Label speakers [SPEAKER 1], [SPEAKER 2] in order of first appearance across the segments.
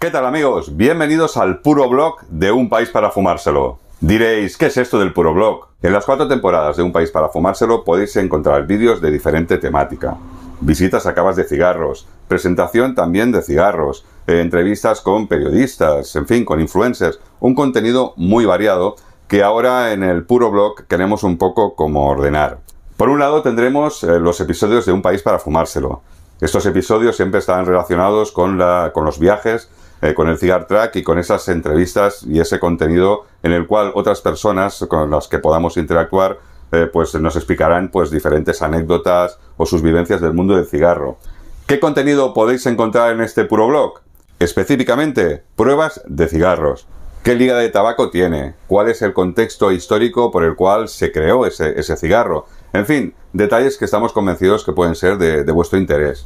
[SPEAKER 1] ¿Qué tal amigos? Bienvenidos al Puro Blog de Un País para Fumárselo. Diréis, ¿qué es esto del Puro Blog? En las cuatro temporadas de Un País para Fumárselo podéis encontrar vídeos de diferente temática. Visitas a cabas de cigarros, presentación también de cigarros, eh, entrevistas con periodistas, en fin, con influencers, un contenido muy variado que ahora en el Puro Blog queremos un poco como ordenar. Por un lado tendremos eh, los episodios de Un País para Fumárselo. Estos episodios siempre están relacionados con los viajes eh, con el Cigar Track y con esas entrevistas y ese contenido en el cual otras personas con las que podamos interactuar eh, pues nos explicarán pues diferentes anécdotas o sus vivencias del mundo del cigarro. ¿Qué contenido podéis encontrar en este puro blog? Específicamente, pruebas de cigarros. ¿Qué liga de tabaco tiene? ¿Cuál es el contexto histórico por el cual se creó ese, cigarro? En fin, detalles que estamos convencidos que pueden ser de vuestro interés.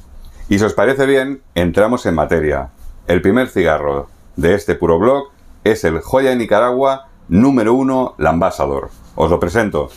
[SPEAKER 1] Y si os parece bien, entramos en materia. El primer cigarro de este puro blog es el Joya de Nicaragua número 1 Lambasador. Os lo presento.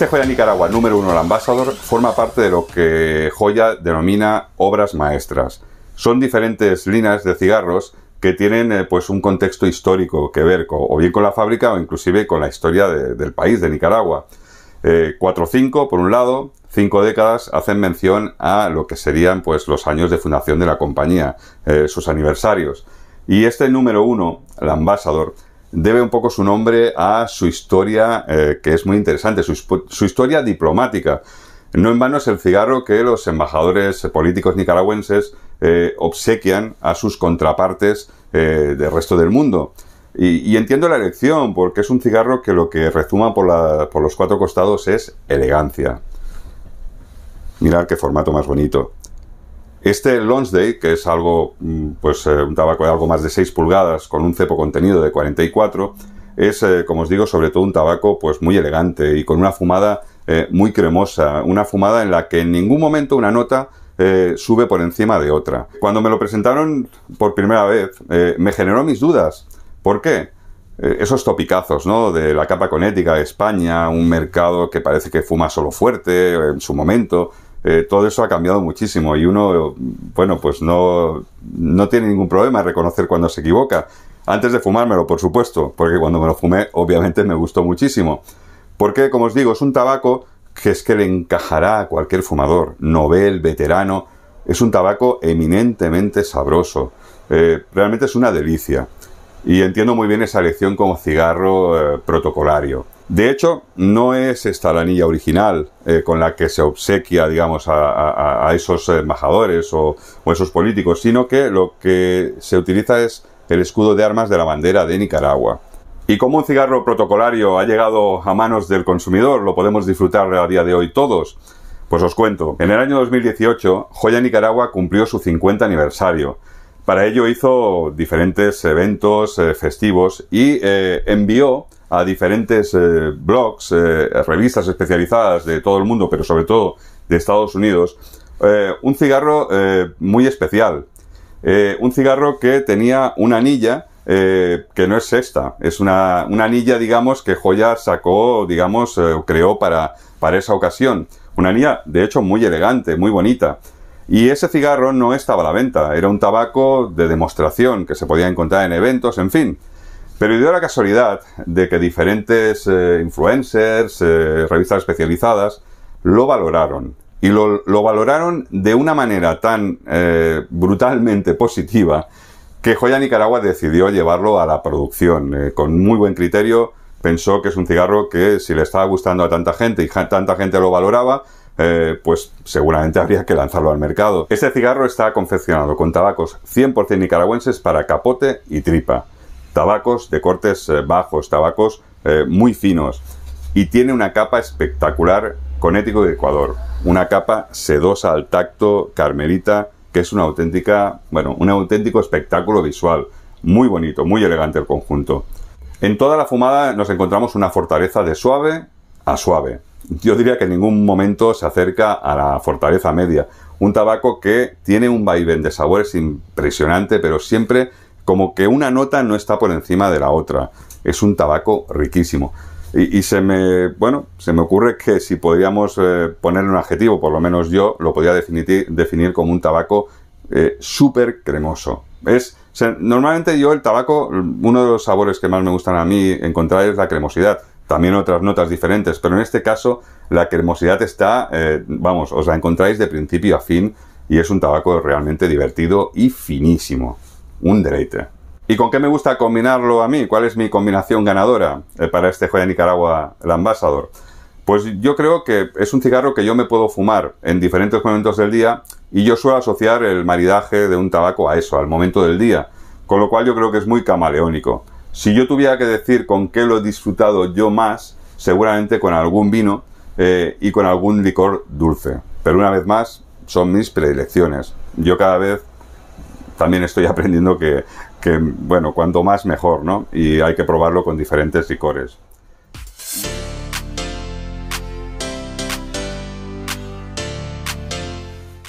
[SPEAKER 1] Este Joya Nicaragua número uno, el Ambassador, forma parte de lo que Joya denomina obras maestras. Son diferentes líneas de cigarros que tienen eh, pues un contexto histórico que ver o bien con la fábrica o inclusive con la historia del país, de Nicaragua. 4-5, eh, por un lado, cinco décadas hacen mención a lo que serían pues los años de fundación de la compañía, eh, sus aniversarios. Y este número uno, el Ambassador, debe un poco su nombre a su historia, eh, que es muy interesante, su, historia diplomática. No en vano es el cigarro que los embajadores políticos nicaragüenses eh, obsequian a sus contrapartes eh, del resto del mundo. Y, entiendo la elección, porque es un cigarro que lo que rezuma por, por los cuatro costados es elegancia. Mirad qué formato más bonito. Este day que es algo, mm, pues eh, un tabaco de algo más de 6 pulgadas con un cepo contenido de 44, es, eh, como os digo, sobre todo un tabaco pues muy elegante y con una fumada eh, muy cremosa, una fumada en la que en ningún momento una nota sube por encima de otra. Cuando me lo presentaron por primera vez, me generó mis dudas. ¿Por qué? esos topicazos, ¿no? De la capa conética de España, un mercado que parece que fuma solo fuerte en su momento, eh, todo eso ha cambiado muchísimo y uno, bueno, pues no, tiene ningún problema en reconocer cuando se equivoca. Antes de fumármelo, por supuesto, porque cuando me lo fumé, obviamente me gustó muchísimo. Porque, como os digo, es un tabaco que es que le encajará a cualquier fumador, novel, veterano. Es un tabaco eminentemente sabroso. Eh, realmente es una delicia. Y entiendo muy bien esa elección como cigarro eh, protocolario. De hecho, no es esta la anilla original eh, con la que se obsequia, digamos, a, esos embajadores eh, o, esos políticos, sino que lo que se utiliza es el escudo de armas de la bandera de Nicaragua. Y como un cigarro protocolario ha llegado a manos del consumidor, lo podemos disfrutar a día de hoy todos. Pues os cuento, en el año 2018, Joya Nicaragua cumplió su 50 aniversario para ello hizo diferentes eventos eh, festivos y eh, envió a diferentes eh, blogs, revistas especializadas de todo el mundo, pero sobre todo de Estados Unidos, un cigarro muy especial. un cigarro que tenía una anilla que no es esta, es una, anilla, digamos, que Joya sacó, digamos, creó para, para esa ocasión. Una anilla, de hecho, muy elegante, muy bonita. Y ese cigarro no estaba a la venta, era un tabaco de demostración que se podía encontrar en eventos, en fin. Pero dio la casualidad de que diferentes eh, influencers, eh, revistas especializadas, lo valoraron. Y lo, valoraron de una manera tan eh, brutalmente positiva que Joya Nicaragua decidió llevarlo a la producción. con muy buen criterio pensó que es un cigarro que si le estaba gustando a tanta gente y tanta gente lo valoraba, eh, pues seguramente habría que lanzarlo al mercado. Este cigarro está confeccionado con tabacos 100% nicaragüenses para capote y tripa. Tabacos de cortes eh, bajos, tabacos eh, muy finos. Y tiene una capa espectacular con ético de Ecuador. Una capa sedosa al tacto, carmelita, que es una auténtica, bueno, un auténtico espectáculo visual. Muy bonito, muy elegante el conjunto. En toda la fumada nos encontramos una fortaleza de suave suave. Yo diría que en ningún momento se acerca a la fortaleza media. Un tabaco que tiene un vaivén de sabores impresionante, pero siempre como que una nota no está por encima de la otra. Es un tabaco riquísimo. Y, se me, bueno, se me ocurre que si podríamos eh, poner un adjetivo, por lo menos yo lo podría definir, definir como un tabaco eh, súper cremoso. Es, normalmente yo el tabaco, mm, uno de los sabores que más me gustan a mí encontrar es la cremosidad también otras notas diferentes, pero en este caso la cremosidad está, eh, vamos, os la encontráis de principio a fin y es un tabaco realmente divertido y finísimo. Un deleite. ¿Y con qué me gusta combinarlo a mí? ¿Cuál es mi combinación ganadora eh, para este Joya Nicaragua, el Ambassador? Pues yo creo que es un cigarro que yo me puedo fumar en diferentes momentos del día y yo suelo asociar el maridaje de un tabaco a eso, al momento del día, con lo cual yo creo que es muy camaleónico. Si yo tuviera que decir con qué lo he disfrutado yo más, seguramente con algún vino eh, y con algún licor dulce. Pero una vez más, son mis predilecciones. Yo cada vez también estoy aprendiendo que, que bueno, cuanto más mejor, ¿no? Y hay que probarlo con diferentes licores.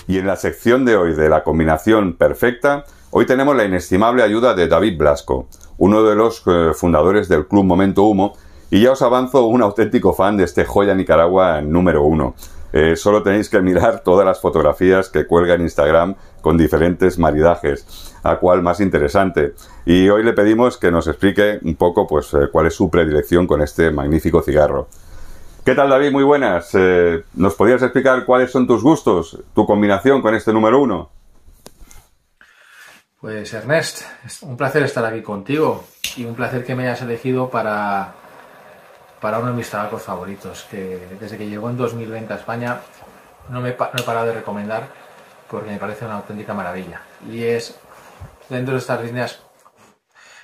[SPEAKER 1] Y en la sección de hoy de la combinación perfecta, hoy tenemos la inestimable ayuda de David Blasco, uno de los eh, fundadores del club Momento Humo, y ya os avanzo un auténtico fan de este joya Nicaragua número uno. Eh, solo tenéis que mirar todas las fotografías que cuelga en Instagram con diferentes maridajes, a cuál más interesante. Y hoy le pedimos que nos explique un poco pues, eh, cuál es su predilección con este magnífico cigarro. ¿Qué tal David? Muy buenas. ¿Nos podrías explicar cuáles son tus gustos, tu combinación con este número uno?
[SPEAKER 2] Pues Ernest, es un placer estar aquí contigo y un placer que me hayas elegido para, para uno de mis tabacos favoritos, que desde que llegó en 2020 a España no me, he parado de recomendar porque me parece una auténtica maravilla. Y es dentro de estas líneas,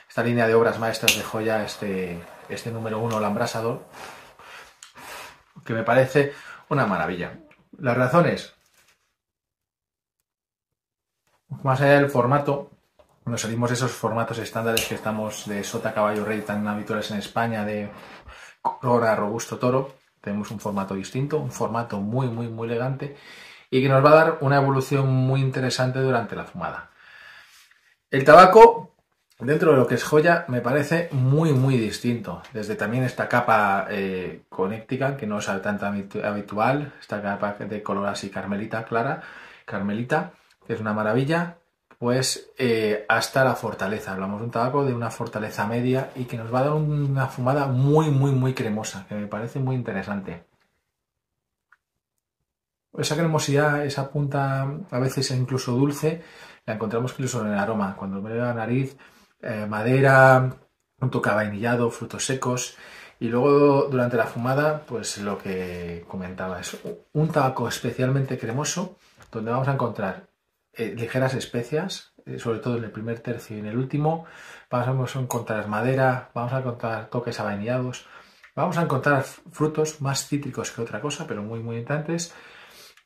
[SPEAKER 2] esta línea de obras maestras de joya, este, este número uno, el Ambrasador, que me parece una maravilla. Las razones, más allá del formato, nos salimos de esos formatos estándares que estamos de sota, caballo, rey, tan habituales en España, de colora robusto, toro, tenemos un formato distinto, un formato muy, muy, muy elegante y que nos va a dar una evolución muy interesante durante la fumada. El tabaco, dentro de lo que es joya, me parece muy, muy distinto. Desde también esta capa eh, conéctica, que no es tan habitual, esta capa de color así carmelita, clara, carmelita, es una maravilla, pues eh, hasta la fortaleza. Hablamos de un tabaco de una fortaleza media y que nos va a dar una fumada muy, muy, muy cremosa, que me parece muy interesante. Esa cremosidad, esa punta a veces incluso dulce, la encontramos incluso en el aroma. Cuando me la nariz, eh, madera, un toque vainillado, frutos secos. Y luego durante la fumada, pues lo que comentaba es un tabaco especialmente cremoso, donde vamos a encontrar eh, ligeras especias, eh, sobre todo en el primer tercio y en el último. Vamos a encontrar madera, vamos a encontrar toques avanillados, vamos a encontrar frutos más cítricos que otra cosa, pero muy, muy importantes...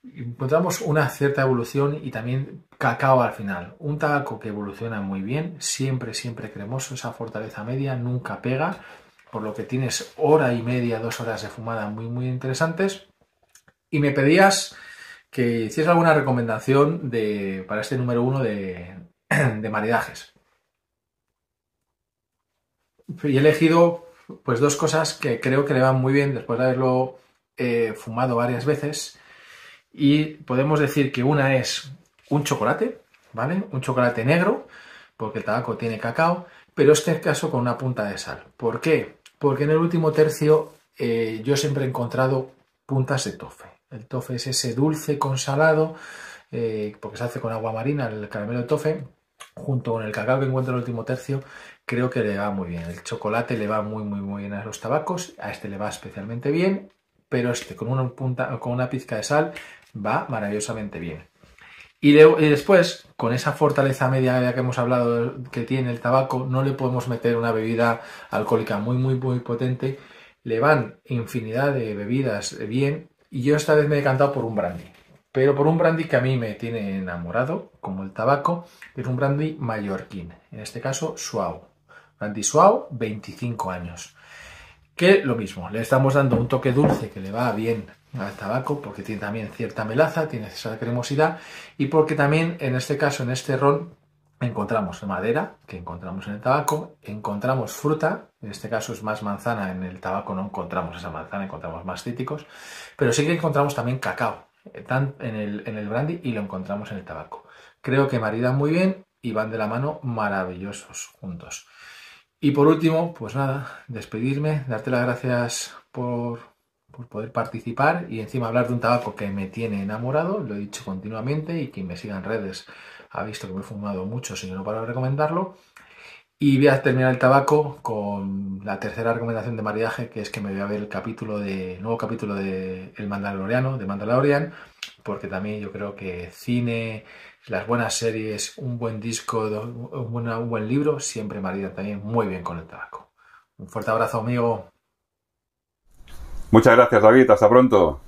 [SPEAKER 2] Encontramos una cierta evolución y también cacao al final. Un tabaco que evoluciona muy bien, siempre, siempre cremoso, esa fortaleza media nunca pega, por lo que tienes hora y media, dos horas de fumada muy, muy interesantes. Y me pedías que hiciese alguna recomendación de, para este número uno de, maridajes. Y he elegido pues dos cosas que creo que le van muy bien después de haberlo eh, fumado varias veces. Y podemos decir que una es un chocolate, ¿vale? Un chocolate negro, porque el tabaco tiene cacao, pero este caso con una punta de sal. ¿Por qué? Porque en el último tercio eh, yo siempre he encontrado puntas de tofe. El tofe es ese dulce con salado, eh, porque se hace con agua marina, el caramelo de tofe, junto con el cacao que encuentra el último tercio, creo que le va muy bien. El chocolate le va muy, muy, muy bien a los tabacos, a este le va especialmente bien, pero este con una, punta, con una pizca de sal va maravillosamente bien. Y, y, después, con esa fortaleza media que hemos hablado que tiene el tabaco, no le podemos meter una bebida alcohólica muy, muy, muy potente. Le van infinidad de bebidas eh, bien y yo esta vez me he decantado por un brandy. Pero por un brandy que a mí me tiene enamorado, como el tabaco, es un brandy mallorquín. En este caso, Suau. Brandy Suau, 25 años. Que lo mismo, le estamos dando un toque dulce que le va bien al tabaco porque tiene también cierta melaza, tiene esa cremosidad y porque también en este caso, en este ron, encontramos madera, que encontramos en el tabaco, encontramos fruta, en este caso es más manzana, en el tabaco no encontramos esa manzana, encontramos más cítricos, pero sí que encontramos también cacao eh, en el, en el brandy y lo encontramos en el tabaco. Creo que maridan muy bien y van de la mano maravillosos juntos. Y por último, pues nada, despedirme, darte las gracias por, por poder participar y encima hablar de un tabaco que me tiene enamorado, lo he dicho continuamente y que me siga en redes ha visto que me he fumado mucho, sino no para recomendarlo. Y voy a terminar el tabaco con la tercera recomendación de maridaje, que es que me voy a ver el capítulo de, nuevo capítulo de El Mandaloriano, de Mandalorian, porque también yo creo que cine, las buenas series, un buen disco, un buen libro, siempre maridan también muy bien con el tabaco. Un fuerte abrazo, amigo.
[SPEAKER 1] Muchas gracias, David. Hasta pronto.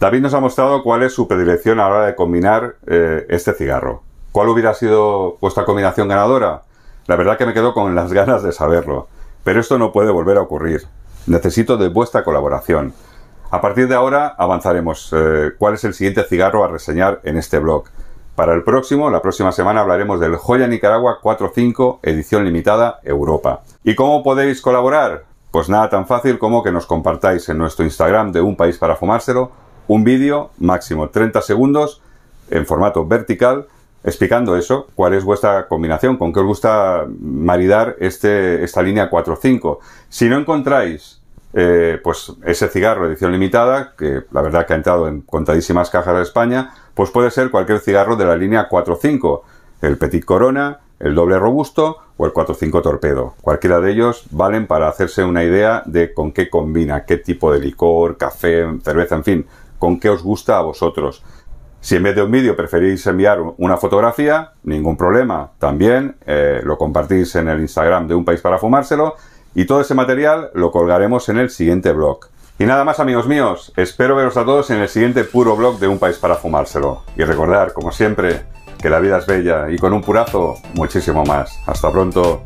[SPEAKER 1] David nos ha mostrado cuál es su predilección a la hora de combinar eh, este cigarro. ¿Cuál hubiera sido vuestra combinación ganadora? La verdad que me quedo con las ganas de saberlo. Pero esto no puede volver a ocurrir. Necesito de vuestra colaboración. A partir de ahora avanzaremos. Eh, ¿Cuál es el siguiente cigarro a reseñar en este blog? Para el próximo, la próxima semana hablaremos del Joya Nicaragua 45 edición limitada Europa. ¿Y cómo podéis colaborar? Pues nada tan fácil como que nos compartáis en nuestro Instagram de Un País para Fumárselo un vídeo máximo 30 segundos en formato vertical explicando eso, cuál es vuestra combinación, con qué os gusta maridar este, esta línea 4-5. Si no encontráis eh, pues ese cigarro edición limitada, que la verdad que ha entrado en contadísimas cajas de España, pues puede ser cualquier cigarro de la línea 4-5, el Petit Corona, el doble robusto o el 4.5 torpedo. Cualquiera de ellos valen para hacerse una idea de con qué combina, qué tipo de licor, café, cerveza, en fin, con qué os gusta a vosotros. Si en vez de un vídeo preferís enviar una fotografía, ningún problema. También eh, lo compartís en el Instagram de Un País para Fumárselo y todo ese material lo colgaremos en el siguiente blog. Y nada más amigos míos, espero veros a todos en el siguiente puro blog de Un País para Fumárselo. Y recordar, como siempre, que la vida es bella y con un purazo muchísimo más. Hasta pronto.